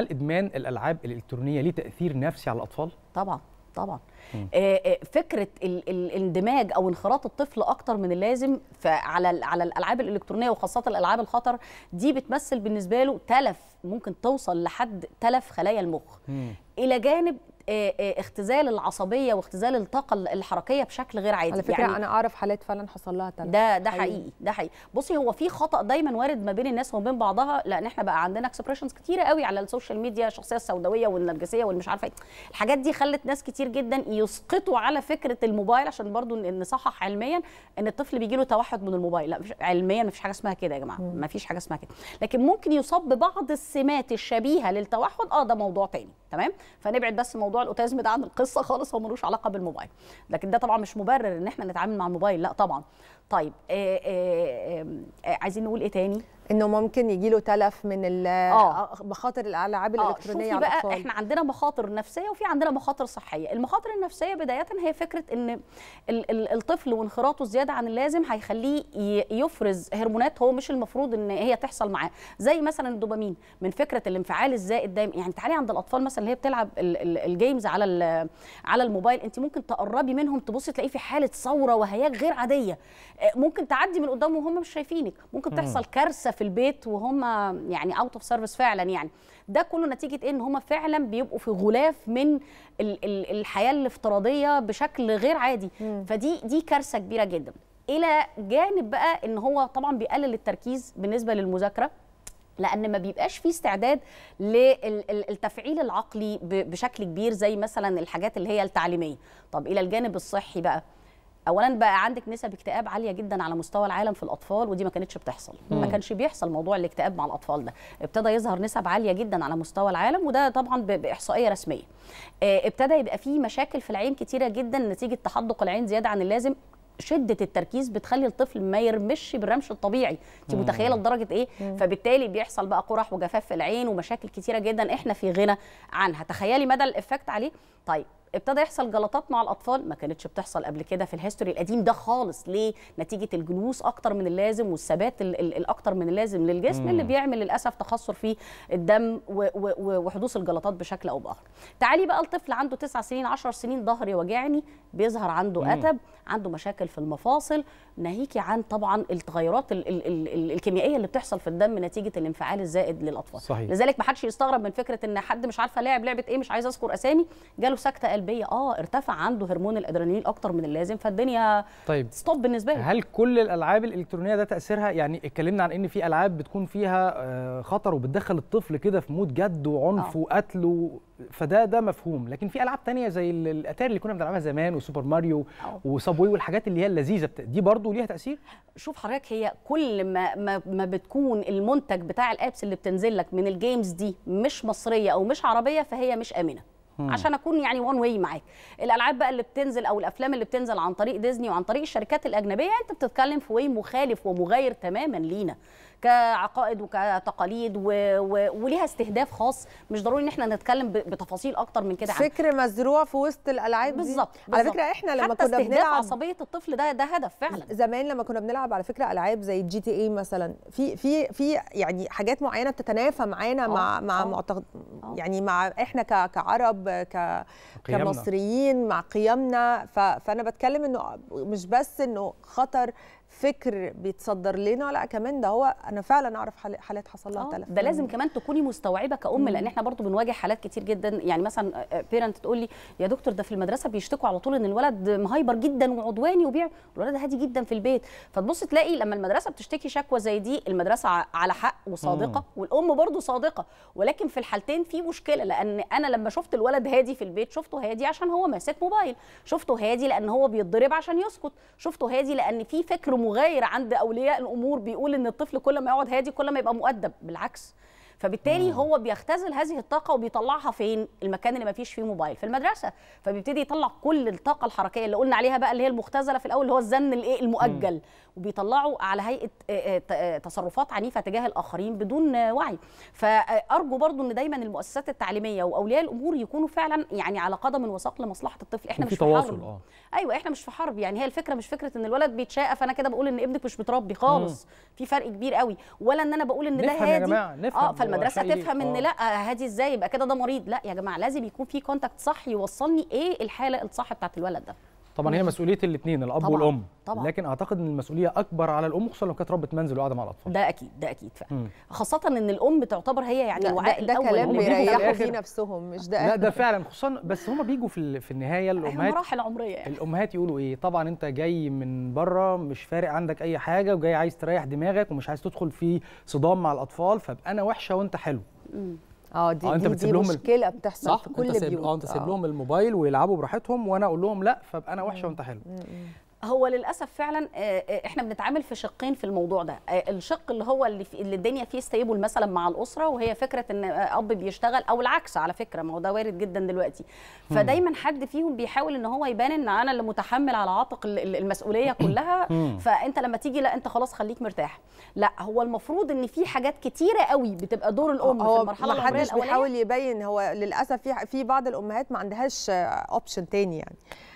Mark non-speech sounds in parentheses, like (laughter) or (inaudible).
هل ادمان الالعاب الالكترونيه ليه تاثير نفسي على الاطفال طبعا طبعا آه،, آه فكره الاندماج او انخراط الطفل اكتر من اللازم على على الالعاب الالكترونيه وخاصه الالعاب الخطر دي بتمثل بالنسبه له تلف ممكن توصل لحد تلف خلايا المخ مم. الى جانب آه، آه، اختزال العصبيه واختزال الطاقه الحركيه بشكل غير عادي على فكره يعني انا اعرف حالات فعلا حصل لها تلف ده ده حقيقي. حقيقي ده حقيقي بصي هو في خطا دايما وارد ما بين الناس وما بين بعضها لان احنا بقى عندنا اكسبريشنز كتيره قوي على السوشيال ميديا الشخصيه السوداويه والنرجسيه والمش عارفه ايه الحاجات دي خلت ناس كتير جدا يسقطوا على فكره الموبايل عشان برضو نصحح علميا ان الطفل بيجي له توحد من الموبايل لا مش علميا ما فيش حاجه اسمها كده يا جماعه ما فيش حاجه اسمها كده لكن ممكن يصاب ببعض السمات الشبيهه للتوحد اه ده موضوع تاني تمام فنبعد بس موضوع الاوتيزم ده عن القصه خالص هو ملوش علاقه بالموبايل لكن ده طبعا مش مبرر ان احنا نتعامل مع الموبايل لا طبعا طيب آآ آه، آآ آه، آآ آه، عايزين نقول ايه تاني انه ممكن يجي له تلف من مخاطر الالعاب الالكترونيه شوفي بقى احنا عندنا مخاطر نفسيه وفي عندنا مخاطر صحيه المخاطر النفسيه بدايه هي فكره ان الطفل وانخراطه زياده عن اللازم هيخليه يفرز هرمونات هو مش المفروض ان هي تحصل معاه زي مثلا الدوبامين من فكره الانفعال الزائد دايما يعني تعالي عند الاطفال مثلا اللي هي بتلعب الجيمز على على الموبايل انت ممكن تقربي منهم تبصي تلاقيه في حاله ثوره وهياج غير عاديه آه، ممكن تعدي من قدامه وهم مش شايفينك ممكن تحصل كارثه في البيت وهم يعني اوت اوف سيرفيس فعلا يعني ده كله نتيجه ان هم فعلا بيبقوا في غلاف من الحياه الافتراضيه بشكل غير عادي فدي دي كارثه كبيره جدا الى جانب بقى ان هو طبعا بيقلل التركيز بالنسبه للمذاكره لان ما بيبقاش فيه استعداد للتفعيل العقلي بشكل كبير زي مثلا الحاجات اللي هي التعليميه طب الى الجانب الصحي بقى اولا بقى عندك نسب اكتئاب عاليه جدا على مستوى العالم في الاطفال ودي ما كانتش بتحصل مم. ما كانش بيحصل موضوع الاكتئاب مع الاطفال ده ابتدى يظهر نسب عاليه جدا على مستوى العالم وده طبعا باحصائيه رسميه آه، ابتدى يبقى في مشاكل في العين كتيره جدا نتيجه تحدق العين زياده عن اللازم شده التركيز بتخلي الطفل ما يرمش بالرمش الطبيعي انت متخيله لدرجه ايه مم. فبالتالي بيحصل بقى قرح وجفاف في العين ومشاكل كتيره جدا احنا في غنى عنها تخيلي مدى الافكت عليه طيب ابتدى يحصل جلطات مع الاطفال ما كانتش بتحصل قبل كده في الهيستوري القديم ده خالص ليه نتيجه الجلوس اكتر من اللازم والثبات الاكتر من اللازم للجسم اللي بيعمل للاسف تخثر في الدم وحدوث الجلطات بشكل او باخر تعالي بقى الطفل عنده 9 سنين 10 سنين ظهري وجعني بيظهر عنده اتب عنده مشاكل في المفاصل ناهيك عن طبعا التغيرات ال ال ال الكيميائيه اللي بتحصل في الدم نتيجه الانفعال الزائد للاطفال صحيح. لذلك ما حدش يستغرب من فكره ان حد مش عارفه لعب لعبه ايه مش عايز اذكر اسامي جاله سكته قلبيه اه ارتفع عنده هرمون الادرينالين اكتر من اللازم فالدنيا طيب ستوب بالنسبه له هل كل الالعاب الالكترونيه ده تاثيرها يعني اتكلمنا عن ان في العاب بتكون فيها آه، خطر وبتدخل الطفل كده في مود جد وعنف آه. وقتل و... فده ده مفهوم لكن في العاب تانية زي الاتاري اللي كنا بنلعبها زمان وسوبر ماريو وسابوي والحاجات اللي هي اللذيذه بتا... دي برضو ليها تاثير شوف حضرتك هي كل ما ما, ما بتكون المنتج بتاع الابس اللي بتنزل لك من الجيمز دي مش مصريه او مش عربيه فهي مش امنه هم. عشان اكون يعني وان واي معاك الالعاب بقى اللي بتنزل او الافلام اللي بتنزل عن طريق ديزني وعن طريق الشركات الاجنبيه انت بتتكلم في واي مخالف ومغاير تماما لينا كعقائد وكتقاليد و... و... وليها استهداف خاص مش ضروري ان احنا نتكلم ب... بتفاصيل اكتر من كده يعني فكر مزروع في وسط الالعاب بالظبط على فكره احنا لما حتى كنا بنلعب عصبيه الطفل ده ده هدف فعلا زمان لما كنا بنلعب على فكره العاب زي الجي تي اي مثلا في في في يعني حاجات معينه بتتنافى معانا مع آه، مع آه، معتقد آه. يعني مع احنا ك... كعرب ك... كمصريين مع قيمنا ف... فانا بتكلم انه مش بس انه خطر فكر بيتصدر لنا لا كمان ده هو انا فعلا اعرف حالات حصل لها آه، تلف ده لازم كمان تكوني مستوعبه كأم لان احنا برضو بنواجه حالات كتير جدا يعني مثلا بيرنت آه، آه، تقول لي يا دكتور ده في المدرسه بيشتكوا على طول ان الولد مهايبر جدا وعدواني وبيع الولد هادي جدا في البيت فتبص تلاقي لما المدرسه بتشتكي شكوى زي دي المدرسه على حق وصادقه مم. والام برضو صادقه ولكن في الحالتين في مشكله لان انا لما شفت الولد هادي في البيت شفته هادي عشان هو ماسك موبايل شفته هادي لان هو بيتضرب عشان يسكت شفته هادي لان في فكر مغاير عند اولياء الامور بيقول ان الطفل كل ما يقعد هادي كل ما يبقى مؤدب بالعكس فبالتالي مم. هو بيختزل هذه الطاقه وبيطلعها فين المكان اللي ما فيش فيه موبايل في المدرسه فبيبتدي يطلع كل الطاقه الحركيه اللي قلنا عليها بقى اللي هي المختزله في الاول اللي هو الزن الايه المؤجل مم. على هيئه آه، آه، آه، تصرفات عنيفه تجاه الاخرين بدون وعي فارجو برضو ان دايما المؤسسات التعليميه واولياء الامور يكونوا فعلا يعني على قدم وساق لمصلحه الطفل احنا مش في تواصل حرب. آه. ايوه احنا مش في حرب يعني هي الفكره مش فكره ان الولد بيتشقى فانا كده بقول ان ابنك مش متربي خالص مم. في فرق كبير قوي ولا ان انا بقول ان ده هادي اه أيوة، المدرسه تفهم ان آه. لا هادي ازاي يبقى كده ده مريض لا يا جماعه لازم يكون في كونتاكت صح يوصلني ايه الحاله الصح بتاعت الولد ده طبعا هي مسؤوليه الاثنين الاب طبعًا والام طبعًا لكن اعتقد ان المسؤوليه اكبر على الام خصوصا لو كانت ربه منزل وقاعده مع الاطفال ده اكيد ده اكيد فعلا خاصه ان الام تعتبر هي يعني الوعاء ده, ده كلام بيريحوا فيه نفسهم مش ده لا ده فعلا خصوصا بس هم بيجوا في في النهايه الامهات مراحل عمريه يعني. الامهات يقولوا ايه طبعا انت جاي من بره مش فارق عندك اي حاجه وجاي عايز تريح دماغك ومش عايز تدخل في صدام مع الاطفال فابقى انا وحشه وانت حلو مم. اه دي, آه انت دي, دي لهم مشكله بتحصل صح في كل بيوت اه انت سيب آه. لهم الموبايل ويلعبوا براحتهم وانا اقول لهم لا فبقى انا وحشه وانت حلو هو للاسف فعلا آه، آه، احنا بنتعامل في شقين في الموضوع ده آه، الشق اللي هو اللي, في اللي الدنيا فيه ستيبل مثلا مع الاسره وهي فكره ان اب بيشتغل او العكس على فكره ما هو ده وارد جدا دلوقتي فدايما حد فيهم بيحاول ان هو يبان ان انا اللي متحمل على عاتق المسؤوليه (coughs) كلها فانت لما تيجي لا انت خلاص خليك مرتاح لا هو المفروض ان في حاجات كتيره قوي بتبقى دور الام في المرحله العمريه الاولانيه بيحاول يبين هو للاسف في في بعض الامهات ما عندهاش اوبشن تاني يعني